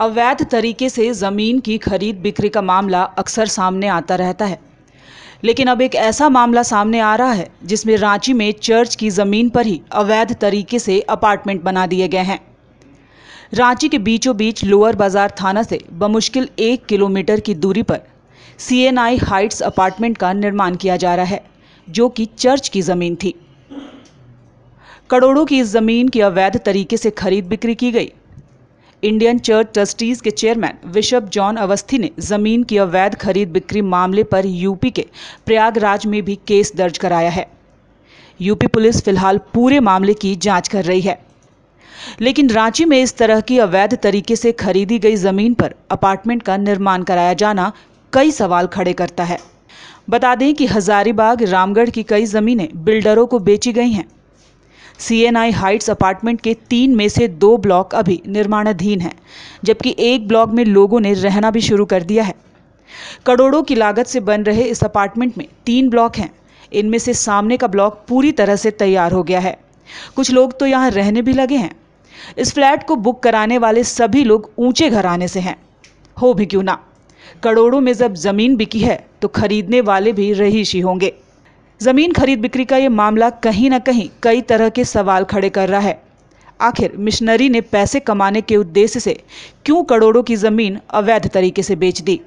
अवैध तरीके से ज़मीन की खरीद बिक्री का मामला अक्सर सामने आता रहता है लेकिन अब एक ऐसा मामला सामने आ रहा है जिसमें रांची में चर्च की ज़मीन पर ही अवैध तरीके से अपार्टमेंट बना दिए गए हैं रांची के बीचों बीच लोअर बाजार थाना से बमुश्किल एक किलोमीटर की दूरी पर सीएनआई हाइट्स अपार्टमेंट का निर्माण किया जा रहा है जो कि चर्च की ज़मीन थी करोड़ों की इस ज़मीन की अवैध तरीके से खरीद बिक्री की गई इंडियन चर्च ट्रस्टीज के चेयरमैन बिशप जॉन अवस्थी ने जमीन की अवैध खरीद बिक्री मामले पर यूपी के प्रयागराज में भी केस दर्ज कराया है यूपी पुलिस फिलहाल पूरे मामले की जांच कर रही है लेकिन रांची में इस तरह की अवैध तरीके से खरीदी गई जमीन पर अपार्टमेंट का निर्माण कराया जाना कई सवाल खड़े करता है बता दें कि हजारीबाग रामगढ़ की कई जमीनें बिल्डरों को बेची गई हैं सीएनआई हाइट्स अपार्टमेंट के तीन में से दो ब्लॉक अभी निर्माणाधीन हैं जबकि एक ब्लॉक में लोगों ने रहना भी शुरू कर दिया है करोड़ों की लागत से बन रहे इस अपार्टमेंट में तीन ब्लॉक हैं इनमें से सामने का ब्लॉक पूरी तरह से तैयार हो गया है कुछ लोग तो यहाँ रहने भी लगे हैं इस फ्लैट को बुक कराने वाले सभी लोग ऊंचे घराने से हैं हो भी क्यों ना करोड़ों में जब जमीन बिकी है तो खरीदने वाले भी रहीश ही होंगे ज़मीन खरीद बिक्री का ये मामला कहीं ना कहीं कई तरह के सवाल खड़े कर रहा है आखिर मिशनरी ने पैसे कमाने के उद्देश्य से क्यों करोड़ों की ज़मीन अवैध तरीके से बेच दी